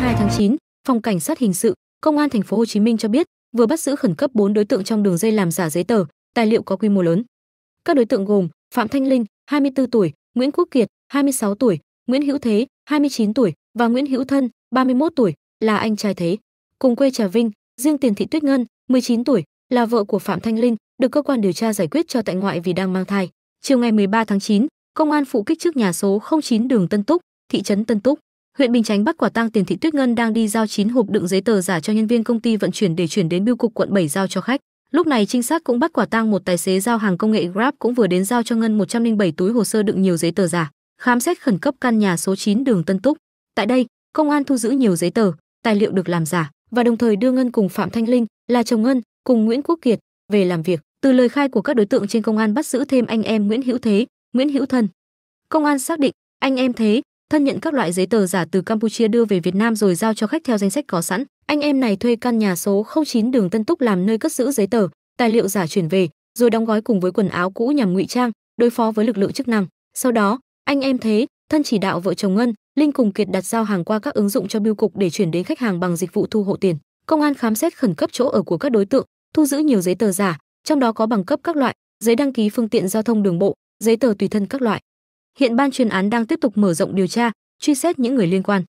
22 tháng 9, Phòng Cảnh sát hình sự, Công an thành phố Hồ Chí Minh cho biết, vừa bắt giữ khẩn cấp 4 đối tượng trong đường dây làm giả giấy tờ, tài liệu có quy mô lớn. Các đối tượng gồm Phạm Thanh Linh, 24 tuổi, Nguyễn Quốc Kiệt, 26 tuổi, Nguyễn Hữu Thế, 29 tuổi và Nguyễn Hữu Thân, 31 tuổi, là anh trai Thế. Cùng quê Trà Vinh, riêng Tiền Thị Tuyết Ngân, 19 tuổi, là vợ của Phạm Thanh Linh, được cơ quan điều tra giải quyết cho tại ngoại vì đang mang thai. Chiều ngày 13 tháng 9, Công an phụ kích trước nhà số 09 đường Tân Túc, thị trấn Tân Túc, huyện Bình Chánh bắt quả tang Tiền Thị Tuyết Ngân đang đi giao 9 hộp đựng giấy tờ giả cho nhân viên công ty vận chuyển để chuyển đến bưu cục quận 7 giao cho khách. Lúc này trinh sát cũng bắt quả tang một tài xế giao hàng công nghệ Grab cũng vừa đến giao cho Ngân 107 túi hồ sơ đựng nhiều giấy tờ giả. Khám xét khẩn cấp căn nhà số 9 đường Tân Túc. Tại đây, công an thu giữ nhiều giấy tờ, tài liệu được làm giả và đồng thời đưa Ngân cùng Phạm Thanh Linh, là chồng Ngân, cùng Nguyễn Quốc Kiệt về làm việc. Từ lời khai của các đối tượng trên công an bắt giữ thêm anh em Nguyễn Hữu Thế, Nguyễn Hữu Thân. Công an xác định anh em Thế, thân nhận các loại giấy tờ giả từ Campuchia đưa về Việt Nam rồi giao cho khách theo danh sách có sẵn. Anh em này thuê căn nhà số 09 đường Tân Túc làm nơi cất giữ giấy tờ, tài liệu giả chuyển về, rồi đóng gói cùng với quần áo cũ nhằm ngụy trang, đối phó với lực lượng chức năng. Sau đó, anh em thế, thân chỉ đạo vợ chồng Ngân, Linh cùng Kiệt đặt giao hàng qua các ứng dụng cho bưu cục để chuyển đến khách hàng bằng dịch vụ thu hộ tiền. Công an khám xét khẩn cấp chỗ ở của các đối tượng, thu giữ nhiều giấy tờ giả, trong đó có bằng cấp các loại, giấy đăng ký phương tiện giao thông đường bộ, giấy tờ tùy thân các loại. Hiện ban chuyên án đang tiếp tục mở rộng điều tra, truy xét những người liên quan.